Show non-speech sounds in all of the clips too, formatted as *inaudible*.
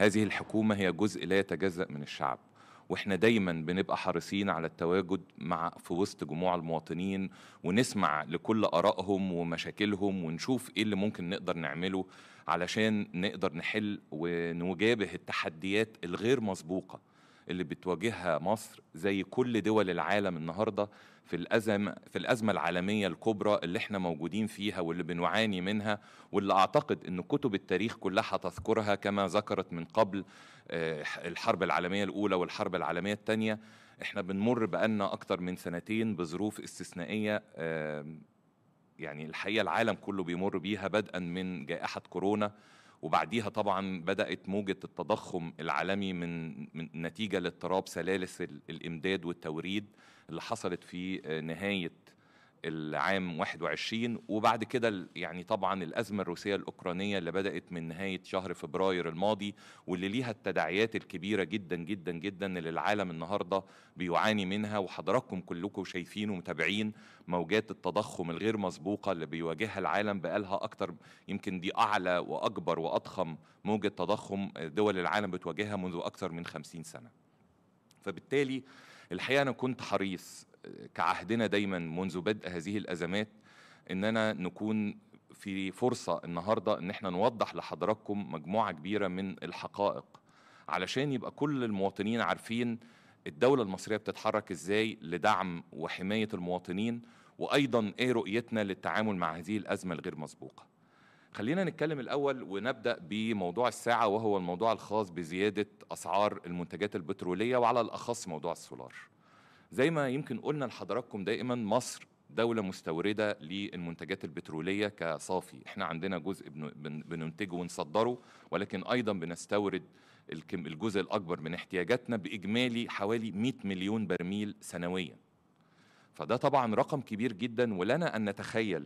هذه الحكومة هي جزء لا يتجزأ من الشعب واحنا دايما بنبقى حريصين على التواجد مع في وسط جموع المواطنين ونسمع لكل ارائهم ومشاكلهم ونشوف ايه اللي ممكن نقدر نعمله علشان نقدر نحل ونجابه التحديات الغير مسبوقه اللي بتواجهها مصر زي كل دول العالم النهارده في الأزمة في الأزمة العالمية الكبرى اللي احنا موجودين فيها واللي بنعاني منها واللي أعتقد أن كتب التاريخ كلها هتذكرها كما ذكرت من قبل آه، الحرب العالمية الأولى والحرب العالمية الثانية احنا بنمر بقالنا أكتر من سنتين بظروف استثنائية يعني الحقيقة العالم كله بيمر بيها بدءا من جائحة كورونا وبعديها طبعا بدات موجه التضخم العالمي من, من نتيجه لاضطراب سلالس الامداد والتوريد اللي حصلت في آه، نهايه العام 21 وبعد كده يعني طبعا الأزمة الروسية الأوكرانية اللي بدأت من نهاية شهر فبراير الماضي واللي ليها التداعيات الكبيرة جدا جدا جدا اللي العالم النهاردة بيعاني منها وحضراتكم كلكم شايفين ومتابعين موجات التضخم الغير مسبوقة اللي بيواجهها العالم بقالها أكتر يمكن دي أعلى وأكبر وأضخم موجة تضخم دول العالم بتواجهها منذ أكثر من 50 سنة فبالتالي الحقيقة أنا كنت حريص كعهدنا دايما منذ بدء هذه الأزمات إننا نكون في فرصة النهاردة إن احنا نوضح لحضراتكم مجموعة كبيرة من الحقائق علشان يبقى كل المواطنين عارفين الدولة المصرية بتتحرك إزاي لدعم وحماية المواطنين وأيضا إيه رؤيتنا للتعامل مع هذه الأزمة الغير مسبوقة خلينا نتكلم الأول ونبدأ بموضوع الساعة وهو الموضوع الخاص بزيادة أسعار المنتجات البترولية وعلى الأخص موضوع السولار زي ما يمكن قلنا لحضراتكم دائما مصر دولة مستوردة للمنتجات البترولية كصافي احنا عندنا جزء بننتجه ونصدره ولكن أيضا بنستورد الجزء الأكبر من احتياجاتنا بإجمالي حوالي 100 مليون برميل سنويا فده طبعا رقم كبير جدا ولنا أن نتخيل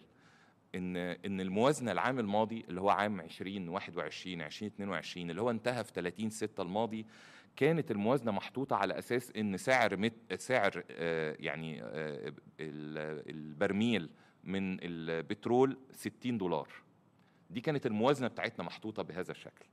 ان ان الموازنه العام الماضي اللي هو عام 2021 2022 اللي هو انتهى في 30 6 الماضي كانت الموازنه محطوطه على اساس ان سعر مت سعر آه، يعني آه، البرميل من البترول 60 دولار دي كانت الموازنه بتاعتنا محطوطه بهذا الشكل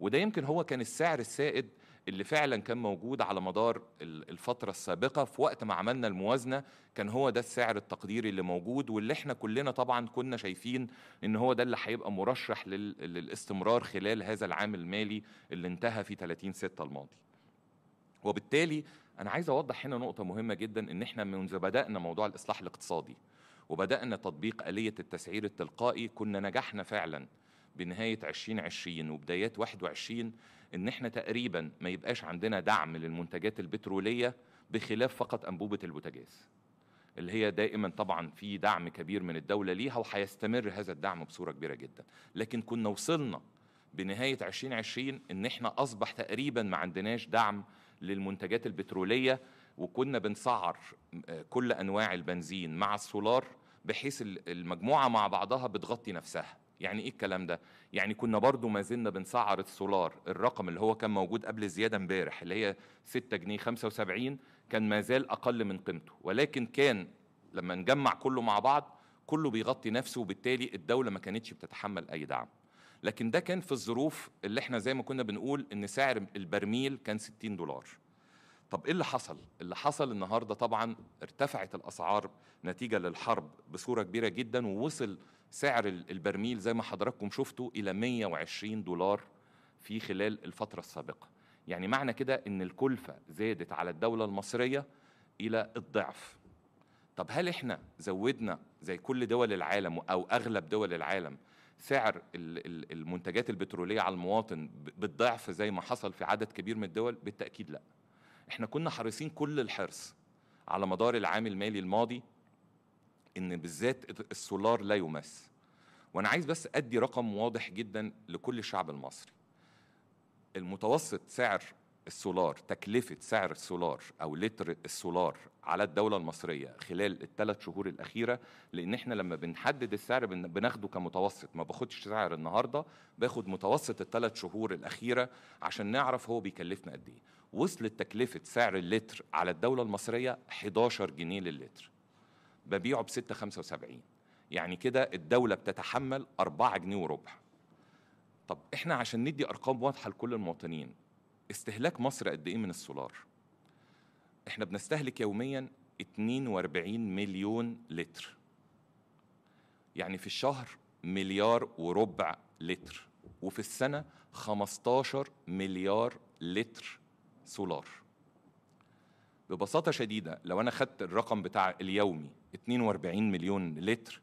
وده يمكن هو كان السعر السائد اللي فعلا كان موجود على مدار الفترة السابقة في وقت ما عملنا الموازنة كان هو ده السعر التقديري اللي موجود واللي احنا كلنا طبعا كنا شايفين ان هو ده اللي هيبقى مرشح للاستمرار خلال هذا العام المالي اللي انتهى في 30 6 الماضي وبالتالي انا عايز اوضح هنا نقطة مهمة جدا ان احنا منذ بدأنا موضوع الإصلاح الاقتصادي وبدأنا تطبيق آلية التسعير التلقائي كنا نجحنا فعلاً بنهاية 2020 وبدايات 21 إن إحنا تقريبا ما يبقاش عندنا دعم للمنتجات البترولية بخلاف فقط أنبوبة البوتاجاز اللي هي دائما طبعا في دعم كبير من الدولة ليها وهيستمر هذا الدعم بصورة كبيرة جدا لكن كنا وصلنا بنهاية 2020 إن إحنا أصبح تقريبا ما عندناش دعم للمنتجات البترولية وكنا بنسعر كل أنواع البنزين مع السولار بحيث المجموعة مع بعضها بتغطي نفسها يعني ايه الكلام ده يعني كنا برضو ما زلنا بنسعر السولار الرقم اللي هو كان موجود قبل الزياده امبارح اللي هي 6 جنيه 75 كان ما زال اقل من قيمته ولكن كان لما نجمع كله مع بعض كله بيغطي نفسه وبالتالي الدوله ما كانتش بتتحمل اي دعم لكن ده كان في الظروف اللي احنا زي ما كنا بنقول ان سعر البرميل كان 60 دولار طب ايه اللي حصل اللي حصل النهارده طبعا ارتفعت الاسعار نتيجه للحرب بصوره كبيره جدا ووصل سعر البرميل زي ما حضراتكم شفتوا إلى 120 دولار في خلال الفترة السابقة يعني معنى كده أن الكلفة زادت على الدولة المصرية إلى الضعف طب هل احنا زودنا زي كل دول العالم او اغلب دول العالم سعر المنتجات البتروليه على المواطن بالضعف زي ما حصل في عدد كبير من الدول بالتاكيد لا احنا كنا حريصين كل الحرص على مدار العام المالي الماضي ان بالذات السولار لا يمس وانا عايز بس ادي رقم واضح جدا لكل الشعب المصري المتوسط سعر السولار تكلفة سعر السولار أو لتر السولار على الدولة المصرية خلال الثلاث شهور الأخيرة لأن إحنا لما بنحدد السعر بناخده كمتوسط ما باخدش سعر النهاردة باخد متوسط الثلاث شهور الأخيرة عشان نعرف هو بيكلفنا قد إيه وصلت تكلفة سعر اللتر على الدولة المصرية 11 جنيه للتر ببيعه ب 6.75 يعني كده الدولة بتتحمل 4 جنيه وربع طب احنا عشان ندي ارقام واضحه لكل المواطنين استهلاك مصر قد ايه من السولار احنا بنستهلك يوميا 42 مليون لتر يعني في الشهر مليار وربع لتر وفي السنه 15 مليار لتر سولار ببساطه شديده لو انا خدت الرقم بتاع اليومي 42 مليون لتر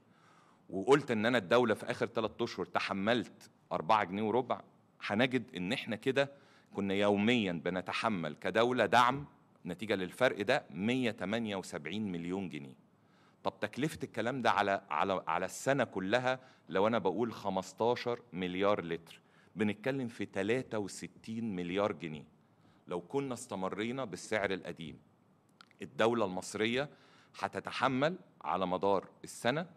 وقلت ان انا الدوله في اخر ثلاث اشهر تحملت 4 جنيه وربع هنجد ان احنا كده كنا يوميا بنتحمل كدوله دعم نتيجه للفرق ده 178 مليون جنيه طب تكلفه الكلام ده على على على السنه كلها لو انا بقول 15 مليار لتر بنتكلم في 63 مليار جنيه لو كنا استمرينا بالسعر القديم الدوله المصريه هتتحمل على مدار السنة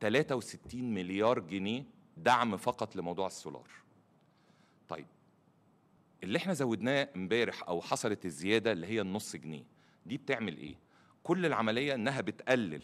63 مليار جنيه دعم فقط لموضوع السولار طيب اللي احنا زودناه امبارح او حصلت الزيادة اللي هي النص جنيه دي بتعمل ايه كل العملية انها بتقلل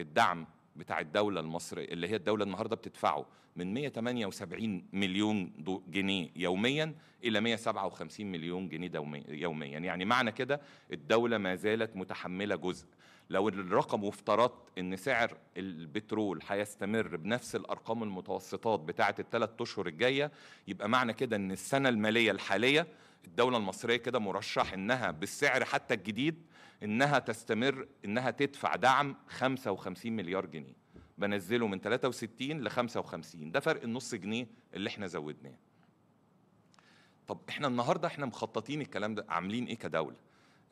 الدعم بتاع الدولة المصرية اللي هي الدولة النهاردة بتدفعه من 178 مليون جنيه يوميا إلى 157 مليون جنيه يوميا يعني معنى كده الدولة ما زالت متحملة جزء لو الرقم وافترضت ان سعر البترول هيستمر بنفس الارقام المتوسطات بتاعه الثلاث اشهر الجايه يبقى معنى كده ان السنه الماليه الحاليه الدوله المصريه كده مرشح انها بالسعر حتى الجديد انها تستمر انها تدفع دعم 55 مليار جنيه بنزله من 63 ل 55 ده فرق النص جنيه اللي احنا زودناه طب احنا النهارده احنا مخططين الكلام ده عاملين ايه كدوله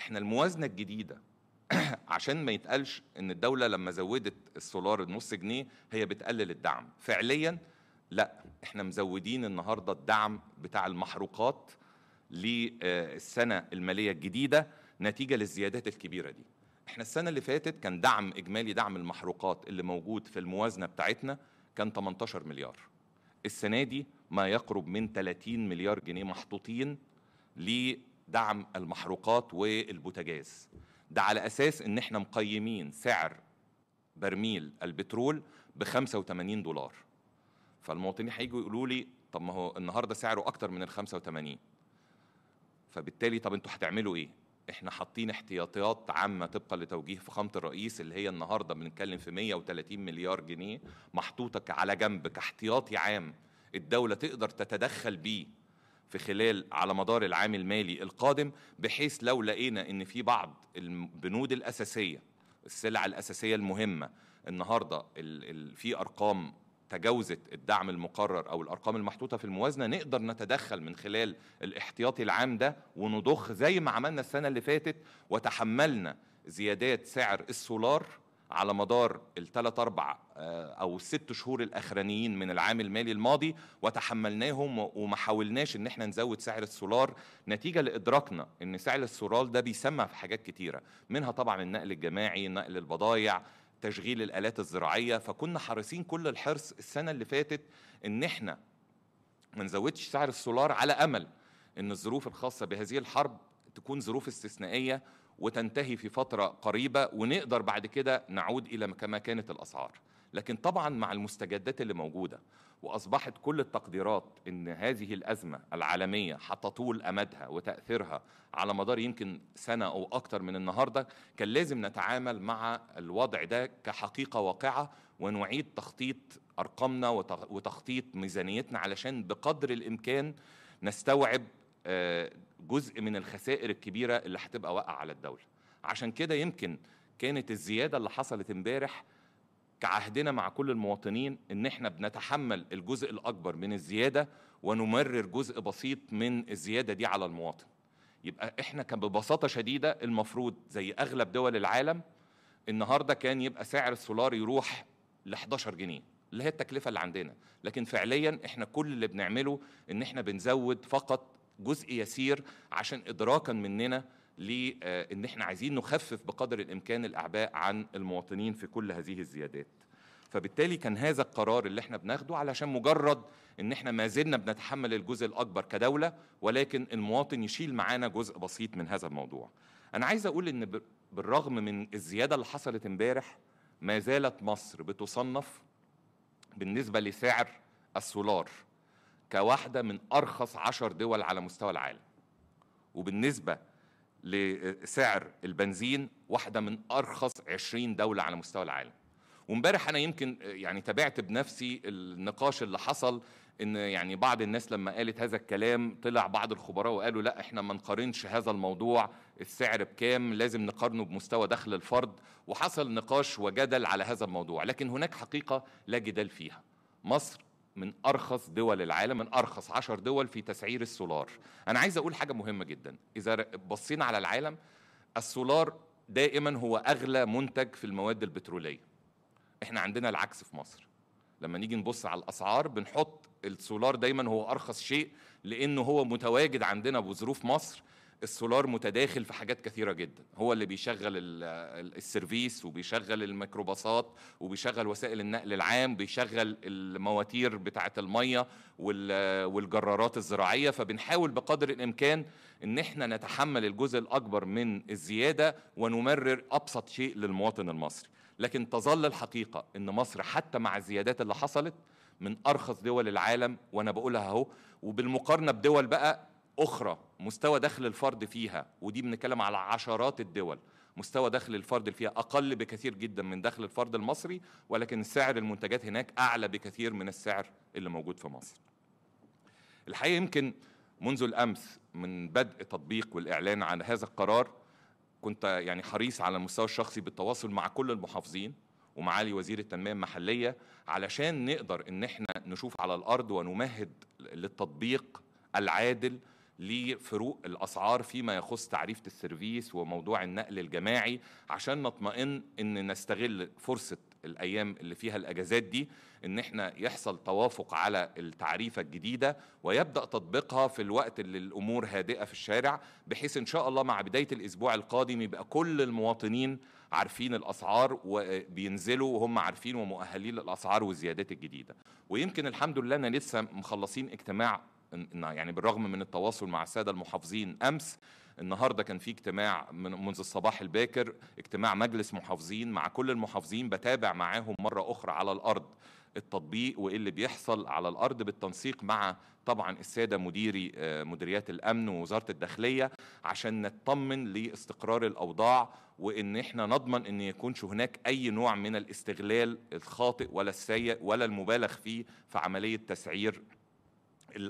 احنا الموازنه الجديده *clears throat* عشان ما يتقالش ان الدوله لما زودت السولار نص جنيه هي بتقلل الدعم فعليا لا احنا مزودين النهارده الدعم بتاع المحروقات للسنه الماليه الجديده نتيجه للزيادات الكبيره دي احنا السنه اللي فاتت كان دعم اجمالي دعم المحروقات اللي موجود في الموازنه بتاعتنا كان 18 مليار السنه دي ما يقرب من 30 مليار جنيه محطوطين لدعم المحروقات والبوتاجاز ده على اساس ان احنا مقيمين سعر برميل البترول ب 85 دولار فالمواطنين هيجوا يقولوا لي طب ما هو النهارده سعره اكتر من ال 85 فبالتالي طب انتوا هتعملوا ايه احنا حاطين احتياطيات عامه طبقا لتوجيه فخامه الرئيس اللي هي النهارده بنتكلم في 130 مليار جنيه محطوطه على جنب كاحتياطي عام الدوله تقدر تتدخل بيه في خلال على مدار العام المالي القادم بحيث لو لقينا ان في بعض البنود الاساسيه السلع الاساسيه المهمه النهارده في ارقام تجاوزت الدعم المقرر او الارقام المحطوطه في الموازنه نقدر نتدخل من خلال الاحتياطي العام ده ونضخ زي ما عملنا السنه اللي فاتت وتحملنا زيادات سعر السولار على مدار الثلاث أربع آه، أو الست شهور الأخرانيين من العام المالي الماضي وتحملناهم وما حاولناش إن احنا نزود سعر السولار نتيجة لإدراكنا إن سعر السولار ده بيسمى في حاجات كتيرة منها طبعا النقل الجماعي نقل البضايع تشغيل الآلات الزراعية فكنا حريصين كل الحرص السنة اللي فاتت إن احنا ما نزودش سعر السولار على أمل إن الظروف الخاصة بهذه الحرب تكون ظروف استثنائية وتنتهي في فترة قريبة ونقدر بعد كده نعود إلى كما كانت الأسعار لكن طبعا مع المستجدات اللي موجودة وأصبحت كل التقديرات أن هذه الأزمة العالمية حتطول أمدها وتأثيرها على مدار يمكن سنة أو أكتر من النهاردة كان لازم نتعامل مع الوضع ده كحقيقة واقعة ونعيد تخطيط أرقامنا وتخطيط ميزانيتنا علشان بقدر الإمكان نستوعب جزء من الخسائر الكبيره اللي هتبقى واقعه على الدوله عشان كده يمكن كانت الزياده اللي حصلت امبارح كعهدنا مع كل المواطنين ان احنا بنتحمل الجزء الاكبر من الزياده ونمرر جزء بسيط من الزياده دي على المواطن يبقى احنا كان ببساطه شديده المفروض زي اغلب دول العالم النهارده كان يبقى سعر السولار يروح ل 11 جنيه اللي هي التكلفه اللي عندنا لكن فعليا احنا كل اللي بنعمله ان احنا بنزود فقط جزء يسير عشان ادراكا مننا لان آه، احنا عايزين نخفف بقدر الامكان الاعباء عن المواطنين في كل هذه الزيادات فبالتالي كان هذا القرار اللي احنا بناخده علشان مجرد ان احنا ما زلنا بنتحمل الجزء الاكبر كدوله ولكن المواطن يشيل معانا جزء بسيط من هذا الموضوع انا عايز اقول ان بالرغم من الزياده اللي حصلت امبارح ما زالت مصر بتصنف بالنسبه لسعر السولار كواحدة من أرخص عشر دول على مستوى العالم وبالنسبة لسعر البنزين واحدة من أرخص 20 دولة على مستوى العالم وامبارح أنا يمكن يعني تابعت بنفسي النقاش اللي حصل ان يعني بعض الناس لما قالت هذا الكلام طلع بعض الخبراء وقالوا لا احنا ما نقارنش هذا الموضوع السعر بكام لازم نقارنه بمستوى دخل الفرد وحصل نقاش وجدل على هذا الموضوع لكن هناك حقيقه لا جدال فيها مصر من ارخص دول العالم من ارخص 10 دول في تسعير السولار انا عايز اقول حاجه مهمه جدا اذا بصينا على العالم السولار دائما هو اغلى منتج في المواد البتروليه احنا عندنا العكس في مصر لما نيجي نبص على الاسعار بنحط السولار دايما هو ارخص شيء لانه هو متواجد عندنا بظروف مصر السولار متداخل في حاجات كثيره جدا هو اللي بيشغل السيرفيس وبيشغل الميكروباصات وبيشغل وسائل النقل العام بيشغل المواتير بتاعه الميه والجرارات الزراعيه فبنحاول بقدر الامكان ان احنا نتحمل الجزء الاكبر من الزياده ونمرر ابسط شيء للمواطن المصري لكن تظل الحقيقه ان مصر حتى مع الزيادات اللي حصلت من ارخص دول العالم وانا بقولها اهو وبالمقارنه بدول بقى اخرى مستوى دخل الفرد فيها ودي بنتكلم على عشرات الدول مستوى دخل الفرد فيها أقل بكثير جدا من دخل الفرد المصري ولكن سعر المنتجات هناك أعلى بكثير من السعر اللي موجود في مصر الحقيقة يمكن منذ الأمس من بدء تطبيق والإعلان عن هذا القرار كنت يعني حريص على المستوى الشخصي بالتواصل مع كل المحافظين ومعالي وزير التنميه المحليه علشان نقدر ان احنا نشوف على الارض ونمهد للتطبيق العادل لفروق الاسعار فيما يخص تعريفه السيرفيس وموضوع النقل الجماعي عشان نطمئن ان نستغل فرصه الايام اللي فيها الاجازات دي ان احنا يحصل توافق على التعريفه الجديده ويبدا تطبيقها في الوقت اللي الامور هادئه في الشارع بحيث ان شاء الله مع بدايه الاسبوع القادم يبقى كل المواطنين عارفين الاسعار وبينزلوا وهم عارفين ومؤهلين للاسعار والزيادات الجديده ويمكن الحمد لله انا لسه مخلصين اجتماع يعني بالرغم من التواصل مع الساده المحافظين امس النهارده كان في اجتماع من منذ الصباح الباكر اجتماع مجلس محافظين مع كل المحافظين بتابع معاهم مره اخرى على الارض التطبيق وايه اللي بيحصل على الارض بالتنسيق مع طبعا الساده مديري آه، مديريات الامن ووزاره الداخليه عشان نطمن لاستقرار الاوضاع وان احنا نضمن ان يكونش هناك اي نوع من الاستغلال الخاطئ ولا السيء ولا المبالغ فيه في عمليه تسعير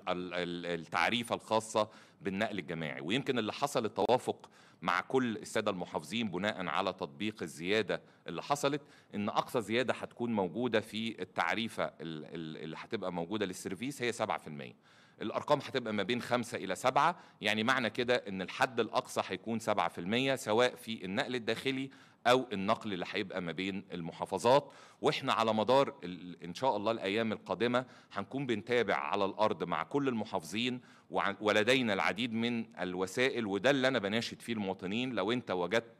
التعريفه الخاصه بالنقل الجماعي ويمكن اللي حصل التوافق مع كل الساده المحافظين بناء على تطبيق الزياده اللي حصلت ان اقصى زياده هتكون موجوده في التعريفه اللي هتبقى موجوده للسيرفيس هي 7% الارقام هتبقى ما بين 5 الى 7 يعني معنى كده ان الحد الاقصى هيكون 7% سواء في النقل الداخلي او النقل اللي هيبقى ما بين المحافظات واحنا على مدار ان شاء الله الايام القادمه هنكون بنتابع على الارض مع كل المحافظين ولدينا العديد من الوسائل وده اللي انا بناشد فيه المواطنين لو انت وجدت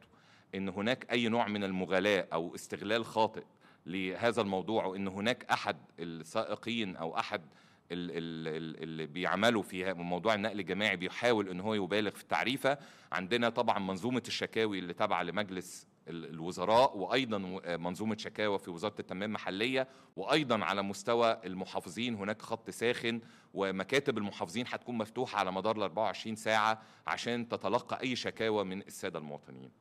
ان هناك اي نوع من المغالاه او استغلال خاطئ لهذا الموضوع وان هناك احد السائقين او احد اللي بيعملوا في موضوع النقل الجماعي بيحاول ان هو يبالغ في التعريفه عندنا طبعا منظومه الشكاوي اللي تابعه لمجلس الوزراء وايضا آه، منظومه شكاوى في وزاره التنميه المحليه وايضا على مستوى المحافظين هناك خط ساخن ومكاتب المحافظين هتكون مفتوحه على مدار ال 24 ساعه عشان تتلقى اي شكاوى من الساده المواطنين.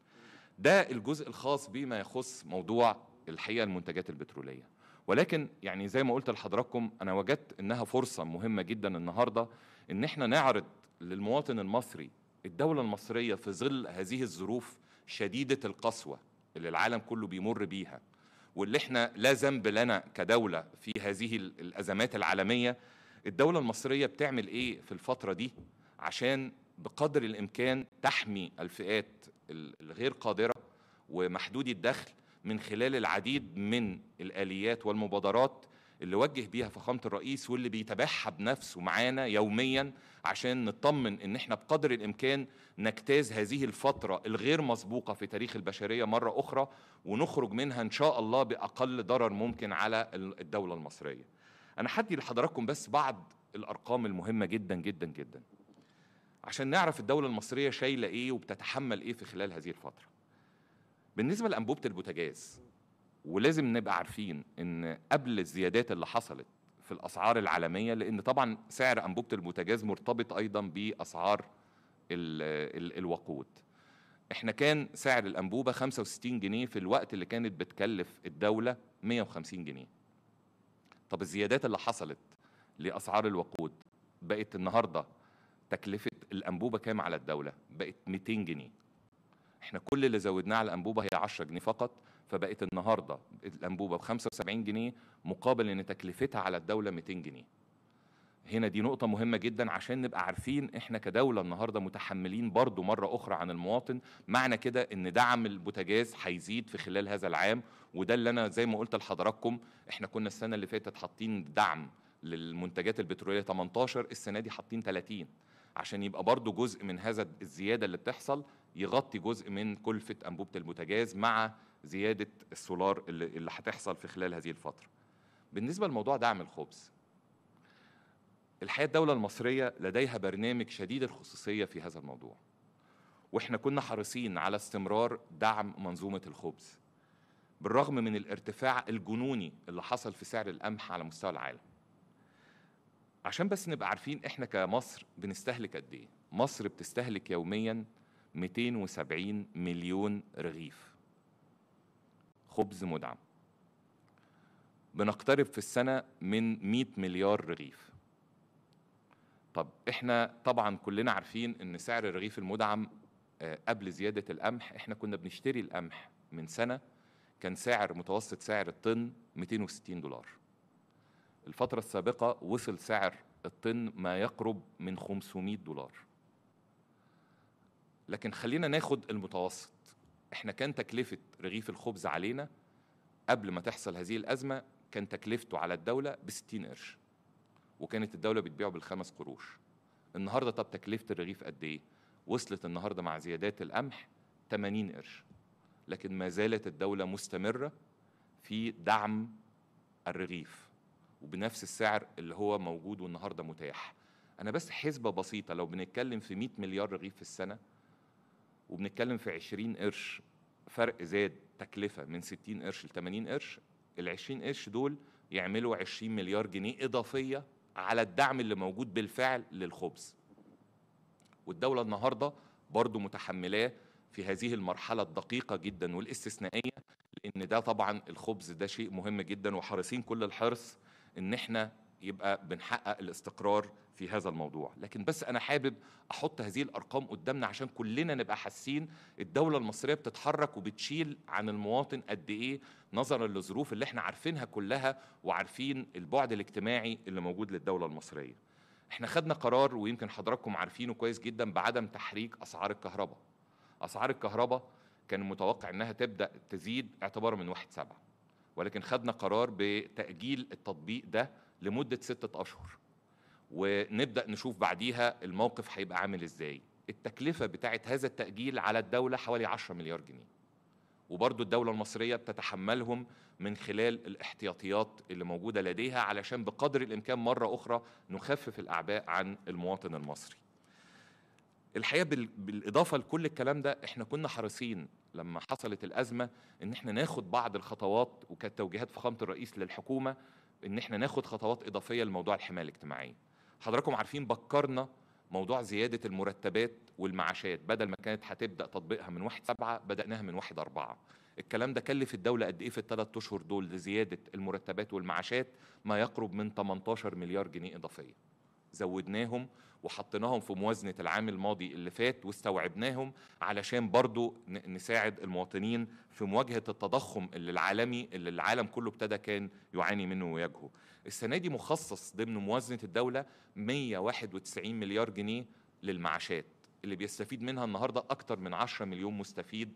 ده الجزء الخاص بما يخص موضوع الحقيقه المنتجات البتروليه. ولكن يعني زي ما قلت لحضراتكم انا وجدت انها فرصه مهمه جدا النهارده ان احنا نعرض للمواطن المصري الدوله المصريه في ظل هذه الظروف شديده القسوه اللي العالم كله بيمر بيها واللي احنا لا ذنب لنا كدوله في هذه الازمات العالميه الدوله المصريه بتعمل ايه في الفتره دي عشان بقدر الامكان تحمي الفئات الغير قادره ومحدودي الدخل من خلال العديد من الاليات والمبادرات اللي وجه بيها فخامه الرئيس واللي بيتبعها بنفسه معانا يوميا عشان نطمن ان احنا بقدر الامكان نجتاز هذه الفتره الغير مسبوقه في تاريخ البشريه مره اخرى ونخرج منها ان شاء الله باقل ضرر ممكن على الدوله المصريه. انا هدي لحضراتكم بس بعض الارقام المهمه جدا جدا جدا. عشان نعرف الدوله المصريه شايله ايه وبتتحمل ايه في خلال هذه الفتره. بالنسبه لانبوبه البوتاجاز ولازم نبقى عارفين ان قبل الزيادات اللي حصلت في الاسعار العالميه لان طبعا سعر انبوبه البوتاجاز مرتبط ايضا باسعار الـ الـ الوقود احنا كان سعر الانبوبه 65 جنيه في الوقت اللي كانت بتكلف الدوله 150 جنيه طب الزيادات اللي حصلت لاسعار الوقود بقت النهارده تكلفه الانبوبه كام على الدوله بقت 200 جنيه احنا كل اللي زودناه على الانبوبه هي 10 جنيه فقط فبقت النهارده الانبوبه ب 75 جنيه مقابل ان تكلفتها على الدوله 200 جنيه هنا دي نقطة مهمة جدا عشان نبقى عارفين احنا كدولة النهاردة متحملين برضو مرة أخرى عن المواطن معنى كده ان دعم البوتاجاز هيزيد في خلال هذا العام وده اللي أنا زي ما قلت لحضراتكم احنا كنا السنة اللي فاتت حاطين دعم للمنتجات البترولية 18 السنة دي حاطين 30 عشان يبقى برضو جزء من هذا الزيادة اللي بتحصل يغطي جزء من كلفه انبوبه البوتاجاز مع زياده السولار اللي هتحصل في خلال هذه الفتره. بالنسبه لموضوع دعم الخبز الحقيقه الدوله المصريه لديها برنامج شديد الخصوصيه في هذا الموضوع. واحنا كنا حريصين على استمرار دعم منظومه الخبز. بالرغم من الارتفاع الجنوني اللي حصل في سعر القمح على مستوى العالم. عشان بس نبقى عارفين احنا كمصر بنستهلك قد ايه مصر بتستهلك يوميا 270 مليون رغيف خبز مدعم بنقترب في السنة من 100 مليار رغيف طب احنا طبعا كلنا عارفين ان سعر الرغيف المدعم آه، قبل زيادة القمح احنا كنا بنشتري القمح من سنة كان سعر متوسط سعر الطن 260 دولار الفترة السابقة وصل سعر الطن ما يقرب من 500 دولار لكن خلينا ناخد المتوسط احنا كان تكلفة رغيف الخبز علينا قبل ما تحصل هذه الأزمة كان تكلفته على الدولة بستين 60 قرش وكانت الدولة بتبيعه بالخمس قروش النهاردة طب تكلفة الرغيف قد إيه؟ وصلت النهاردة مع زيادات القمح 80 قرش لكن ما زالت الدولة مستمرة في دعم الرغيف وبنفس السعر اللي هو موجود والنهارده متاح انا بس حسبه بسيطه لو بنتكلم في 100 مليار رغيف في السنه وبنتكلم في 20 قرش فرق زاد تكلفه من 60 قرش ل 80 قرش ال 20 قرش دول يعملوا 20 مليار جنيه اضافيه على الدعم اللي موجود بالفعل للخبز والدوله النهارده برضو متحملاه في هذه المرحله الدقيقه جدا والاستثنائيه لان ده طبعا الخبز ده شيء مهم جدا وحريصين كل الحرص ان احنا يبقى بنحقق الاستقرار في هذا الموضوع لكن بس انا حابب احط هذه الارقام قدامنا عشان كلنا نبقى حاسين الدوله المصريه بتتحرك وبتشيل عن المواطن قد ايه نظرا للظروف اللي احنا عارفينها كلها وعارفين البعد الاجتماعي اللي موجود للدوله المصريه احنا خدنا قرار ويمكن حضراتكم عارفينه كويس جدا بعدم تحريك اسعار الكهرباء اسعار الكهرباء كان متوقع انها تبدا تزيد اعتبارا من 1 7 ولكن خدنا قرار بتاجيل التطبيق ده لمدة ستة أشهر ونبدأ نشوف بعديها الموقف هيبقى عامل إزاي التكلفة بتاعة هذا التأجيل على الدولة حوالي 10 مليار جنيه وبرضو الدولة المصرية بتتحملهم من خلال الاحتياطيات اللي موجودة لديها علشان بقدر الإمكان مرة أخرى نخفف الأعباء عن المواطن المصري الحقيقه بالاضافه لكل الكلام ده احنا كنا حريصين لما حصلت الازمه ان احنا ناخد بعض الخطوات وكانت توجيهات فخامه الرئيس للحكومه ان احنا ناخد خطوات اضافيه لموضوع الحمايه الاجتماعيه حضراتكم عارفين بكرنا موضوع زياده المرتبات والمعاشات بدل ما كانت هتبدا تطبيقها من 1 7 بداناها من 1 4 الكلام ده كلف الدوله قد ايه في الثلاث اشهر دول لزياده المرتبات والمعاشات ما يقرب من 18 مليار جنيه اضافيه زودناهم وحطيناهم في موازنه العام الماضي اللي فات واستوعبناهم علشان برضو نساعد المواطنين في مواجهه التضخم اللي العالمي اللي العالم كله ابتدى كان يعاني منه ويواجهه. السنه دي مخصص ضمن موازنه الدوله 191 مليار جنيه للمعاشات اللي بيستفيد منها النهارده اكتر من 10 مليون مستفيد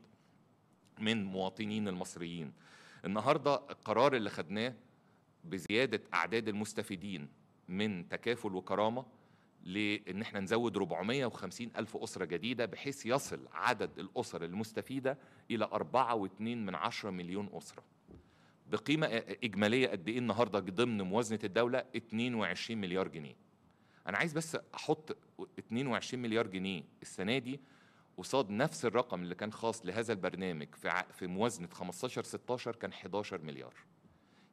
من مواطنين المصريين. النهارده القرار اللي خدناه بزياده اعداد المستفيدين من تكافل وكرامه لان احنا نزود 450 الف اسره جديده بحيث يصل عدد الاسر المستفيده الى 4.2 من 10 مليون اسره بقيمه اجماليه قد ايه النهارده ضمن موازنه الدوله 22 مليار جنيه انا عايز بس احط 22 مليار جنيه السنه دي قصاد نفس الرقم اللي كان خاص لهذا البرنامج في في موازنه 15 16 كان 11 مليار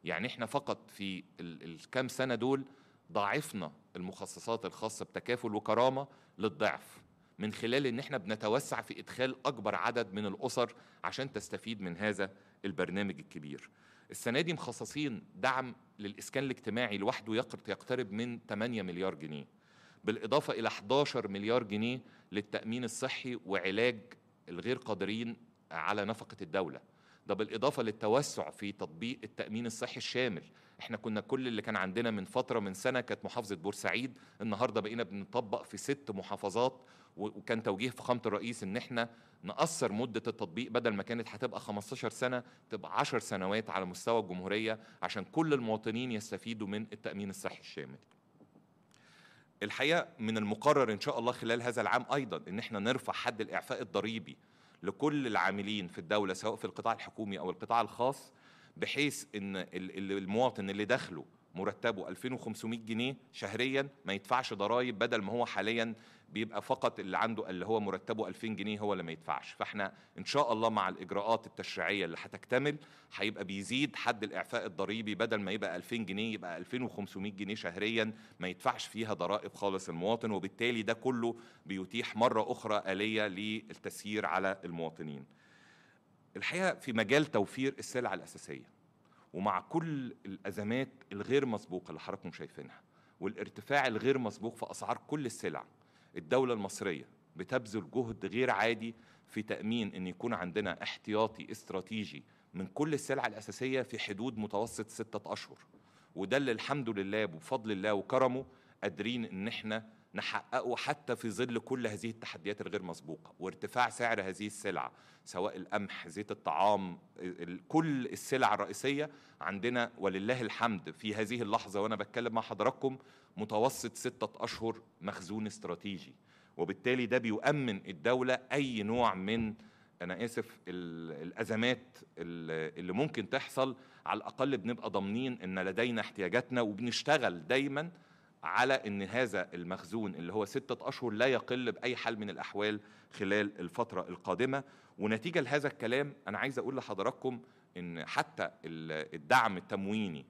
يعني احنا فقط في الكام سنه دول ضاعفنا المخصصات الخاصة بتكافل وكرامة للضعف من خلال ان احنا بنتوسع في ادخال اكبر عدد من الاسر عشان تستفيد من هذا البرنامج الكبير السنه دي مخصصين دعم للاسكان الاجتماعي لوحده يقترب من 8 مليار جنيه بالاضافه الى 11 مليار جنيه للتامين الصحي وعلاج الغير قادرين على نفقه الدوله ده بالاضافه للتوسع في تطبيق التامين الصحي الشامل احنا كنا كل اللي كان عندنا من فتره من سنه كانت محافظه بورسعيد النهارده بقينا بنطبق في ست محافظات وكان توجيه فخامه الرئيس ان احنا نقصر مده التطبيق بدل ما كانت هتبقى 15 سنه تبقى 10 سنوات على مستوى الجمهوريه عشان كل المواطنين يستفيدوا من التامين الصحي الشامل الحقيقه من المقرر ان شاء الله خلال هذا العام ايضا ان احنا نرفع حد الاعفاء الضريبي لكل العاملين في الدوله سواء في القطاع الحكومي او القطاع الخاص بحيث ان المواطن اللي دخله مرتبه 2500 جنيه شهريا ما يدفعش ضرائب بدل ما هو حاليا بيبقى فقط اللي عنده اللي هو مرتبه 2000 جنيه هو اللي ما يدفعش فاحنا ان شاء الله مع الاجراءات التشريعيه اللي هتكتمل هيبقى بيزيد حد الاعفاء الضريبي بدل ما يبقى 2000 جنيه يبقى 2500 جنيه شهريا ما يدفعش فيها ضرائب خالص المواطن وبالتالي ده كله بيتيح مره اخرى اليه للتسيير على المواطنين الحقيقه في مجال توفير السلع الاساسيه ومع كل الازمات الغير مسبوقه اللي حضراتكم شايفينها والارتفاع الغير مسبوق في اسعار كل السلع الدوله المصريه بتبذل جهد غير عادي في تامين ان يكون عندنا احتياطي استراتيجي من كل السلع الاساسيه في حدود متوسط سته اشهر وده اللي الحمد لله بفضل الله وكرمه قادرين ان احنا نحققه حتى في ظل كل هذه التحديات الغير مسبوقة وارتفاع سعر هذه السلع سواء القمح زيت الطعام كل السلع الرئيسية عندنا ولله الحمد في هذه اللحظة وأنا بتكلم مع حضراتكم متوسط ستة أشهر مخزون استراتيجي وبالتالي ده بيؤمن الدولة أي نوع من أنا آسف الأزمات اللي ممكن تحصل على الأقل بنبقى ضامنين إن لدينا احتياجاتنا وبنشتغل دايماً على ان هذا المخزون اللي هو ستة اشهر لا يقل باي حال من الاحوال خلال الفترة القادمة ونتيجة لهذا الكلام انا عايز اقول لحضراتكم ان حتى الدعم التمويني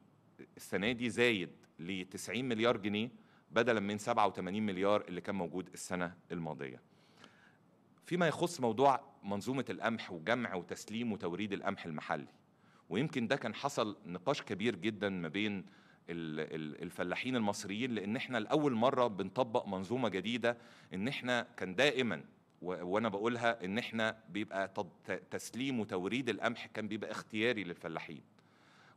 السنة دي زايد ل 90 مليار جنيه بدلا من 87 مليار اللي كان موجود السنة الماضية فيما يخص موضوع منظومة القمح وجمع وتسليم وتوريد القمح المحلي ويمكن ده كان حصل نقاش كبير جدا ما بين الفلاحين المصريين لان احنا لاول مره بنطبق منظومه جديده ان احنا كان دائما وانا بقولها ان احنا بيبقى تسليم وتوريد القمح كان بيبقى اختياري للفلاحين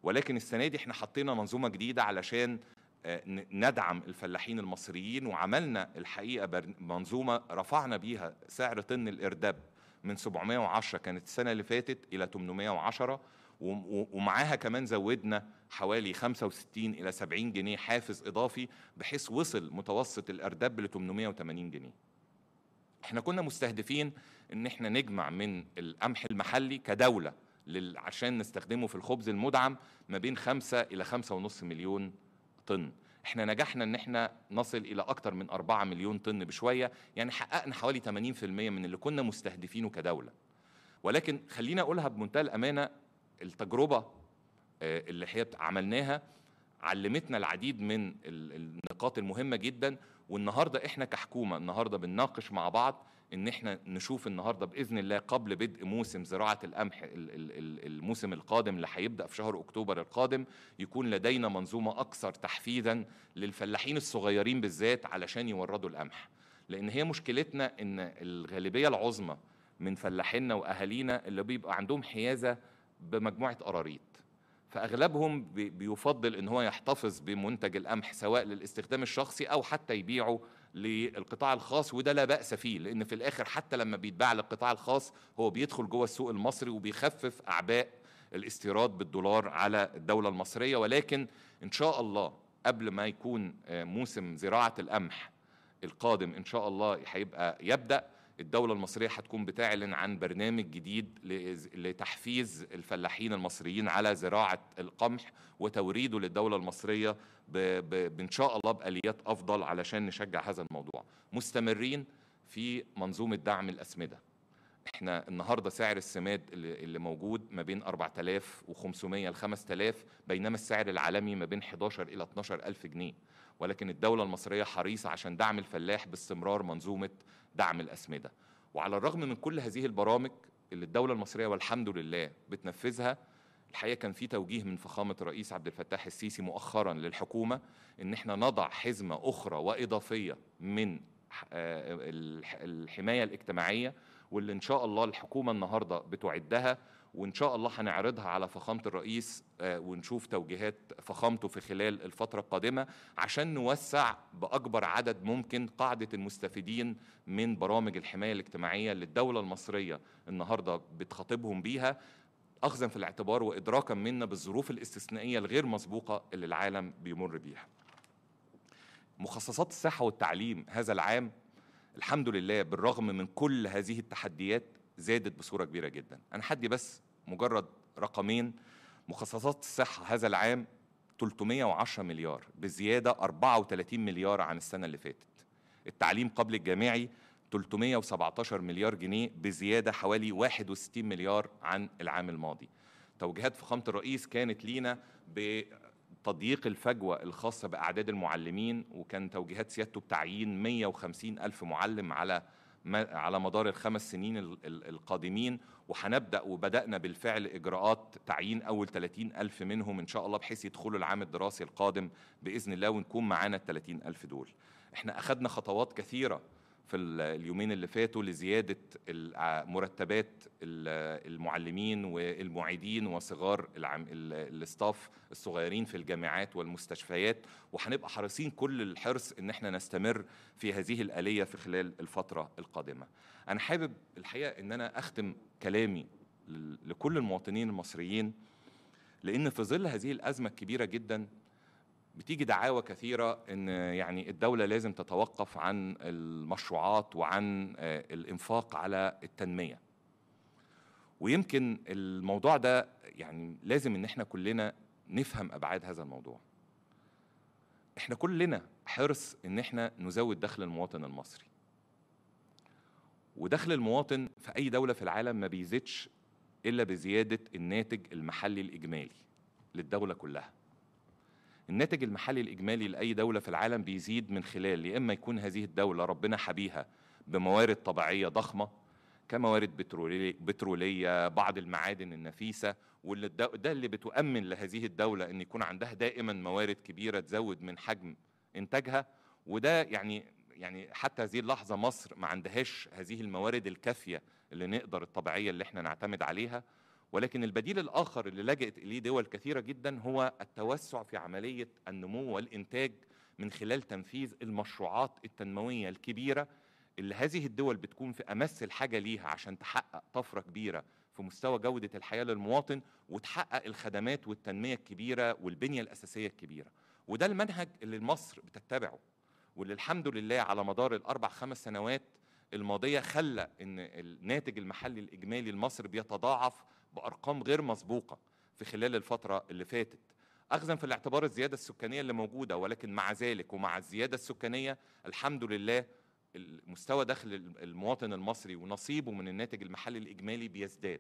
ولكن السنه دي احنا حطينا منظومه جديده علشان آه، ندعم الفلاحين المصريين وعملنا الحقيقه منظومه رفعنا بيها سعر طن الارداب من 710 كانت السنه اللي فاتت الى 810 ومعاها كمان زودنا حوالي 65 الى 70 جنيه حافز اضافي بحيث وصل متوسط الارداب ل 880 جنيه احنا كنا مستهدفين ان احنا نجمع من القمح المحلي كدوله لل... عشان نستخدمه في الخبز المدعم ما بين 5 الى 5.5 مليون طن احنا نجحنا ان احنا نصل الى اكتر من 4 مليون طن بشويه يعني حققنا حوالي 80% من اللي كنا مستهدفينه كدوله ولكن خلينا اقولها بمنتهى الامانه التجربه آه، اللي هي عملناها علمتنا العديد من النقاط المهمه جدا والنهارده احنا كحكومه النهارده بنناقش مع بعض ان احنا نشوف النهارده باذن الله قبل بدء موسم زراعه القمح الموسم القادم اللي هيبدا في شهر اكتوبر القادم يكون لدينا منظومه اكثر تحفيزا للفلاحين الصغيرين بالذات علشان يوردوا القمح لان هي مشكلتنا ان الغالبيه العظمى من فلاحينا واهالينا اللي بيبقى عندهم حيازه بمجموعه قراريط فاغلبهم بيفضل ان هو يحتفظ بمنتج القمح سواء للاستخدام الشخصي او حتى يبيعه للقطاع الخاص وده لا باس فيه لان في الاخر حتى لما بيتباع للقطاع الخاص هو بيدخل جوه السوق المصري وبيخفف اعباء الاستيراد بالدولار على الدوله المصريه ولكن ان شاء الله قبل ما يكون آه، موسم زراعه القمح القادم ان شاء الله هيبقى يبدا الدولة المصرية هتكون بتعلن عن برنامج جديد لتحفيز الفلاحين المصريين على زراعة القمح وتوريده للدولة المصرية بإن شاء الله بآليات أفضل علشان نشجع هذا الموضوع مستمرين في منظومة دعم الأسمدة احنا النهارده سعر السماد اللي موجود ما بين 4500 ل 5000 بينما السعر العالمي ما بين 11 الى 12000 جنيه ولكن الدوله المصريه حريصه عشان دعم الفلاح باستمرار منظومه دعم الأسمدة وعلى الرغم من كل هذه البرامج اللي الدولة المصرية والحمد لله بتنفذها الحقيقة كان في توجيه من فخامة الرئيس عبد الفتاح السيسي مؤخرا للحكومة إن إحنا نضع حزمة أخرى وإضافية من آه، الحماية الاجتماعية واللي إن شاء الله الحكومة النهاردة بتعدها وان شاء الله هنعرضها على فخامه الرئيس آه، ونشوف توجيهات فخامته في خلال الفتره القادمه عشان نوسع باكبر عدد ممكن قاعده المستفيدين من برامج الحمايه الاجتماعيه اللي الدوله المصريه النهارده بتخاطبهم بيها اخذا في الاعتبار وادراكا منا بالظروف الاستثنائيه الغير مسبوقه اللي العالم بيمر بيها. مخصصات الصحه والتعليم هذا العام الحمد لله بالرغم من كل هذه التحديات زادت بصوره كبيره جدا انا حدي بس مجرد رقمين مخصصات الصحه هذا العام 310 مليار بزياده 34 مليار عن السنه اللي فاتت التعليم قبل الجامعي 317 مليار جنيه بزياده حوالي 61 مليار عن العام الماضي توجيهات فخامه الرئيس كانت لينا ب تضييق الفجوة الخاصة بأعداد المعلمين وكان توجيهات سيادته بتعيين 150 ألف معلم على على مدار الخمس سنين القادمين وهنبدا وبدانا بالفعل اجراءات تعيين اول 30 الف منهم ان شاء الله بحيث يدخلوا العام الدراسي القادم باذن الله ونكون معانا ال 30 الف دول احنا اخذنا خطوات كثيره في اليومين اللي فاتوا لزياده مرتبات المعلمين والمعيدين وصغار العم... الاستاف الصغيرين في الجامعات والمستشفيات وهنبقى حريصين كل الحرص ان احنا نستمر في هذه الاليه في خلال الفتره القادمه. انا حابب الحقيقه ان انا اختم كلامي لكل المواطنين المصريين لان في ظل هذه الازمه الكبيره جدا بتيجي دعاوى كثيرة إن يعني الدولة لازم تتوقف عن المشروعات وعن آه، الإنفاق على التنمية ويمكن الموضوع ده يعني لازم إن إحنا كلنا نفهم أبعاد هذا الموضوع إحنا كلنا حرص إن إحنا نزود دخل المواطن المصري ودخل المواطن في أي دولة في العالم ما بيزيدش إلا بزيادة الناتج المحلي الإجمالي للدولة كلها الناتج المحلي الإجمالي لأي دولة في العالم بيزيد من خلال يا إما يكون هذه الدولة ربنا حبيها بموارد طبيعية ضخمة كموارد بترولية, بعض المعادن النفيسة واللي ده اللي بتؤمن لهذه الدولة أن يكون عندها دائما موارد كبيرة تزود من حجم إنتاجها وده يعني يعني حتى هذه اللحظة مصر ما عندهاش هذه الموارد الكافية اللي نقدر الطبيعية اللي احنا نعتمد عليها ولكن البديل الآخر اللي لجأت إليه دول كثيرة جدا هو التوسع في عملية النمو والإنتاج من خلال تنفيذ المشروعات التنموية الكبيرة اللي هذه الدول بتكون في أمس الحاجة ليها عشان تحقق طفرة كبيرة في مستوى جودة الحياة للمواطن وتحقق الخدمات والتنمية الكبيرة والبنية الأساسية الكبيرة وده المنهج اللي مصر بتتبعه واللي الحمد لله على مدار الأربع خمس سنوات الماضية خلى إن الناتج المحلي الإجمالي لمصر بيتضاعف بارقام غير مسبوقه في خلال الفتره اللي فاتت اخذا في الاعتبار الزياده السكانيه اللي موجوده ولكن مع ذلك ومع الزياده السكانيه الحمد لله مستوى دخل المواطن المصري ونصيبه من الناتج المحلي الاجمالي بيزداد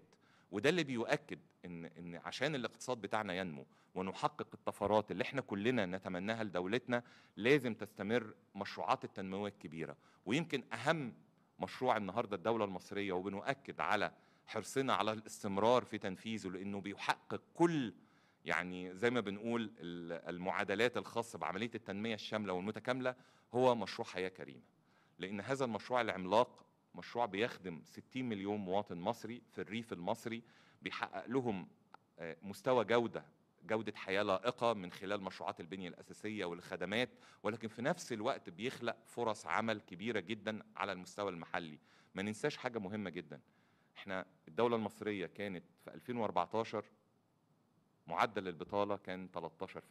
وده اللي بيؤكد ان ان عشان الاقتصاد بتاعنا ينمو ونحقق الطفرات اللي احنا كلنا نتمناها لدولتنا لازم تستمر مشروعات التنمويه الكبيره ويمكن اهم مشروع النهارده الدوله المصريه وبنؤكد على حرصنا على الاستمرار في تنفيذه لانه بيحقق كل يعني زي ما بنقول المعادلات الخاصه بعمليه التنميه الشامله والمتكامله هو مشروع حياه كريمه لان هذا المشروع العملاق مشروع بيخدم 60 مليون مواطن مصري في الريف المصري بيحقق لهم آه، مستوى جوده جودة حياة لائقة من خلال مشروعات البنية الأساسية والخدمات ولكن في نفس الوقت بيخلق فرص عمل كبيرة جدا على المستوى المحلي ما ننساش حاجة مهمة جدا احنا الدولة المصرية كانت في 2014 معدل البطالة كان 13%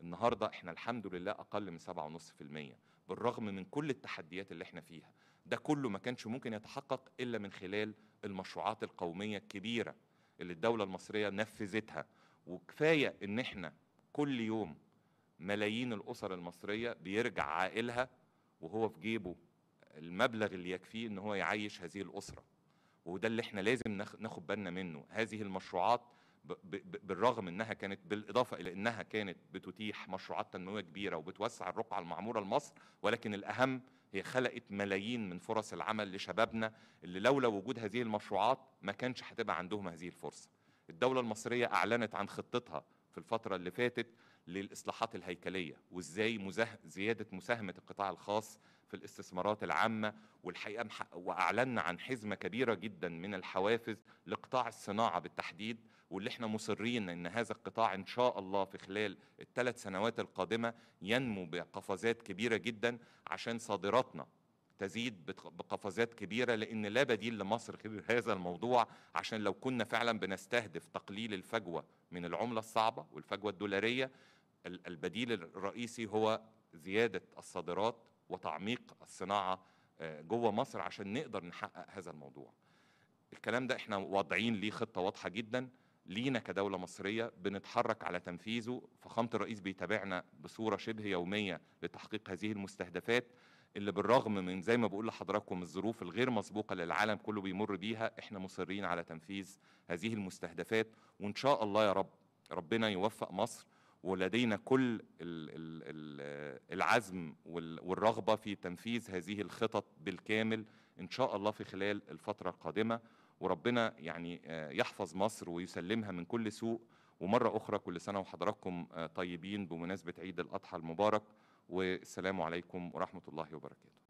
النهاردة احنا الحمد لله أقل من 7.5% بالرغم من كل التحديات اللي احنا فيها ده كله ما كانش ممكن يتحقق إلا من خلال المشروعات القومية الكبيرة اللي الدولة المصرية نفذتها وكفاية إن احنا كل يوم ملايين الأسر المصرية بيرجع عائلها وهو في جيبه المبلغ اللي يكفيه إن هو يعيش هذه الأسرة وده اللي احنا لازم ناخد بالنا منه هذه المشروعات بالرغم انها كانت بالاضافه الى انها كانت بتتيح مشروعات تنمويه كبيره وبتوسع الرقعه المعموره لمصر ولكن الاهم هي خلقت ملايين من فرص العمل لشبابنا اللي لولا وجود هذه المشروعات ما كانش هتبقى عندهم هذه الفرصه. الدوله المصريه اعلنت عن خطتها في الفتره اللي فاتت للاصلاحات الهيكليه وازاي زياده مساهمه القطاع الخاص في الاستثمارات العامة والحقيقة وأعلنا عن حزمة كبيرة جدا من الحوافز لقطاع الصناعة بالتحديد واللي احنا مصرين ان هذا القطاع ان شاء الله في خلال الثلاث سنوات القادمة ينمو بقفزات كبيرة جدا عشان صادراتنا تزيد بقفزات كبيره لان لا بديل لمصر غير هذا الموضوع عشان لو كنا فعلا بنستهدف تقليل الفجوه من العمله الصعبه والفجوه الدولاريه البديل الرئيسي هو زياده الصادرات وتعميق الصناعه آه، جوه مصر عشان نقدر نحقق هذا الموضوع. الكلام ده احنا واضعين ليه خطه واضحه جدا لينا كدوله مصريه بنتحرك على تنفيذه فخامه الرئيس بيتابعنا بصوره شبه يوميه لتحقيق هذه المستهدفات اللي بالرغم من زي ما بقول لحضراتكم الظروف الغير مسبوقه اللي العالم كله بيمر بيها احنا مصرين على تنفيذ هذه المستهدفات وان شاء الله يا رب ربنا يوفق مصر ولدينا كل العزم والرغبه في تنفيذ هذه الخطط بالكامل ان شاء الله في خلال الفتره القادمه وربنا يعني آه، يحفظ مصر ويسلمها من كل سوء ومره اخرى كل سنه وحضراتكم آه، طيبين بمناسبه عيد الاضحى المبارك والسلام عليكم ورحمه الله وبركاته